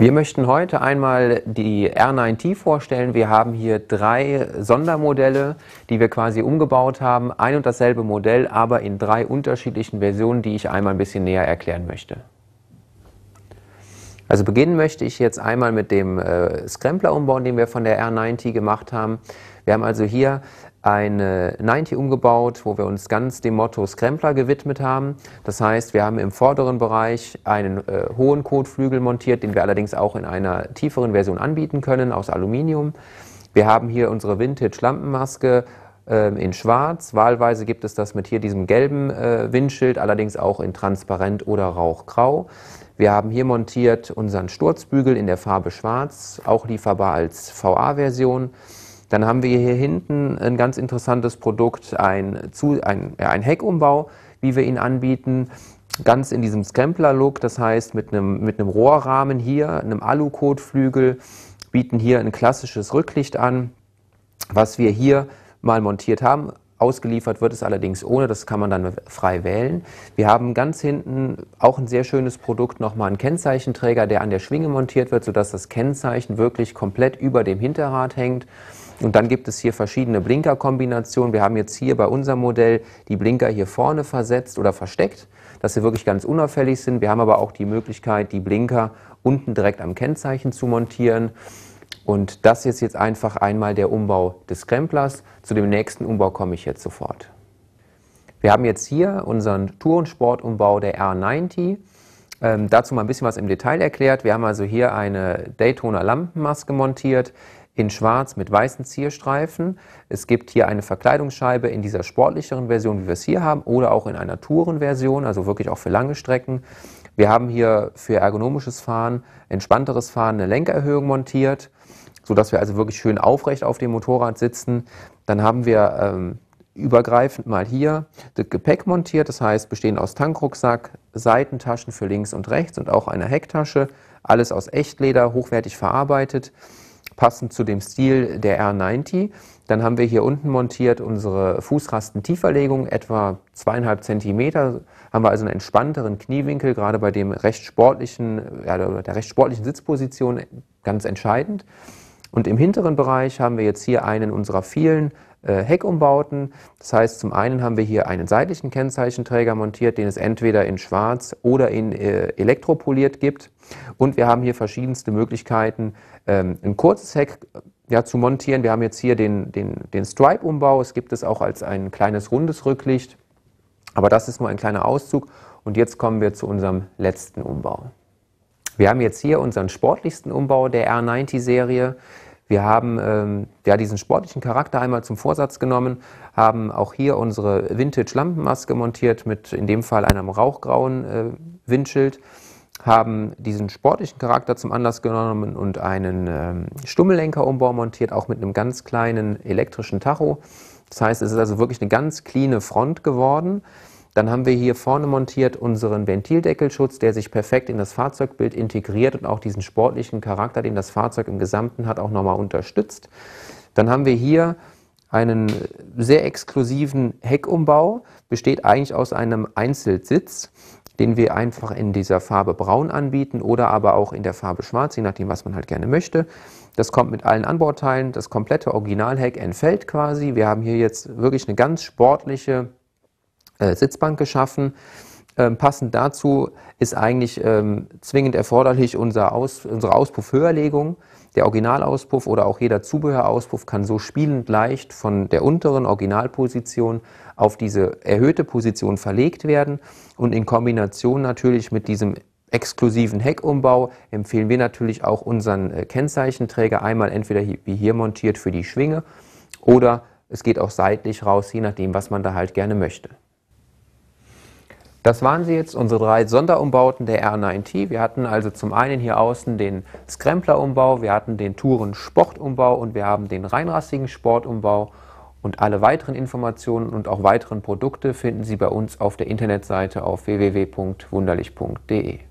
Wir möchten heute einmal die R9T vorstellen. Wir haben hier drei Sondermodelle, die wir quasi umgebaut haben. Ein und dasselbe Modell, aber in drei unterschiedlichen Versionen, die ich einmal ein bisschen näher erklären möchte. Also beginnen möchte ich jetzt einmal mit dem äh, Scrambler-Umbau, den wir von der R9T gemacht haben. Wir haben also hier eine 90 umgebaut, wo wir uns ganz dem Motto Scrambler gewidmet haben. Das heißt, wir haben im vorderen Bereich einen äh, hohen Kotflügel montiert, den wir allerdings auch in einer tieferen Version anbieten können, aus Aluminium. Wir haben hier unsere Vintage-Lampenmaske äh, in schwarz. Wahlweise gibt es das mit hier diesem gelben äh, Windschild, allerdings auch in transparent oder rauchgrau. Wir haben hier montiert unseren Sturzbügel in der Farbe schwarz, auch lieferbar als VA-Version. Dann haben wir hier hinten ein ganz interessantes Produkt, ein, zu, ein, äh, ein Heckumbau, wie wir ihn anbieten. Ganz in diesem Scrambler-Look, das heißt mit einem, mit einem Rohrrahmen hier, einem Alu-Kotflügel, bieten hier ein klassisches Rücklicht an, was wir hier mal montiert haben. Ausgeliefert wird es allerdings ohne, das kann man dann frei wählen. Wir haben ganz hinten auch ein sehr schönes Produkt, nochmal einen Kennzeichenträger, der an der Schwinge montiert wird, sodass das Kennzeichen wirklich komplett über dem Hinterrad hängt. Und dann gibt es hier verschiedene Blinkerkombinationen. Wir haben jetzt hier bei unserem Modell die Blinker hier vorne versetzt oder versteckt, dass sie wirklich ganz unauffällig sind. Wir haben aber auch die Möglichkeit, die Blinker unten direkt am Kennzeichen zu montieren. Und das ist jetzt einfach einmal der Umbau des Kremplers. Zu dem nächsten Umbau komme ich jetzt sofort. Wir haben jetzt hier unseren Tour- und Sportumbau der R90. Ähm, dazu mal ein bisschen was im Detail erklärt. Wir haben also hier eine Daytona Lampenmaske montiert in schwarz mit weißen Zierstreifen. Es gibt hier eine Verkleidungsscheibe in dieser sportlicheren Version, wie wir es hier haben, oder auch in einer Tourenversion, also wirklich auch für lange Strecken. Wir haben hier für ergonomisches Fahren, entspannteres Fahren eine Lenkerhöhung montiert, sodass wir also wirklich schön aufrecht auf dem Motorrad sitzen. Dann haben wir ähm, übergreifend mal hier das Gepäck montiert, das heißt bestehen aus Tankrucksack, Seitentaschen für links und rechts und auch einer Hecktasche, alles aus Echtleder, hochwertig verarbeitet passend zu dem Stil der R90. Dann haben wir hier unten montiert unsere Fußrastentieferlegung, etwa zweieinhalb Zentimeter. Haben wir also einen entspannteren Kniewinkel, gerade bei dem recht sportlichen, ja, der recht sportlichen Sitzposition ganz entscheidend. Und im hinteren Bereich haben wir jetzt hier einen unserer vielen äh, Heckumbauten. Das heißt, zum einen haben wir hier einen seitlichen Kennzeichenträger montiert, den es entweder in schwarz oder in äh, elektropoliert gibt. Und wir haben hier verschiedenste Möglichkeiten, ähm, ein kurzes Heck äh, ja, zu montieren. Wir haben jetzt hier den, den, den Stripe-Umbau. Es gibt es auch als ein kleines rundes Rücklicht. Aber das ist nur ein kleiner Auszug. Und jetzt kommen wir zu unserem letzten Umbau. Wir haben jetzt hier unseren sportlichsten Umbau der R90-Serie. Wir haben ähm, ja, diesen sportlichen Charakter einmal zum Vorsatz genommen, haben auch hier unsere Vintage-Lampenmaske montiert mit in dem Fall einem rauchgrauen äh, Windschild, haben diesen sportlichen Charakter zum Anlass genommen und einen ähm, Stummellenkerumbau montiert, auch mit einem ganz kleinen elektrischen Tacho. Das heißt, es ist also wirklich eine ganz cleane Front geworden. Dann haben wir hier vorne montiert unseren Ventildeckelschutz, der sich perfekt in das Fahrzeugbild integriert und auch diesen sportlichen Charakter, den das Fahrzeug im Gesamten hat, auch nochmal unterstützt. Dann haben wir hier einen sehr exklusiven Heckumbau, besteht eigentlich aus einem Einzelsitz, den wir einfach in dieser Farbe braun anbieten oder aber auch in der Farbe schwarz, je nachdem, was man halt gerne möchte. Das kommt mit allen Anbauteilen, das komplette Originalheck entfällt quasi. Wir haben hier jetzt wirklich eine ganz sportliche äh, Sitzbank geschaffen. Ähm, passend dazu ist eigentlich ähm, zwingend erforderlich unser Aus, unsere Auspuffhöherlegung. Der Originalauspuff oder auch jeder Zubehörauspuff kann so spielend leicht von der unteren Originalposition auf diese erhöhte Position verlegt werden. Und in Kombination natürlich mit diesem exklusiven Heckumbau empfehlen wir natürlich auch unseren äh, Kennzeichenträger einmal entweder hier, wie hier montiert für die Schwinge oder es geht auch seitlich raus, je nachdem, was man da halt gerne möchte. Das waren sie jetzt, unsere drei Sonderumbauten der R9T. Wir hatten also zum einen hier außen den Scrambler-Umbau, wir hatten den touren sport umbau und wir haben den reinrassigen Sportumbau. Und alle weiteren Informationen und auch weiteren Produkte finden Sie bei uns auf der Internetseite auf www.wunderlich.de.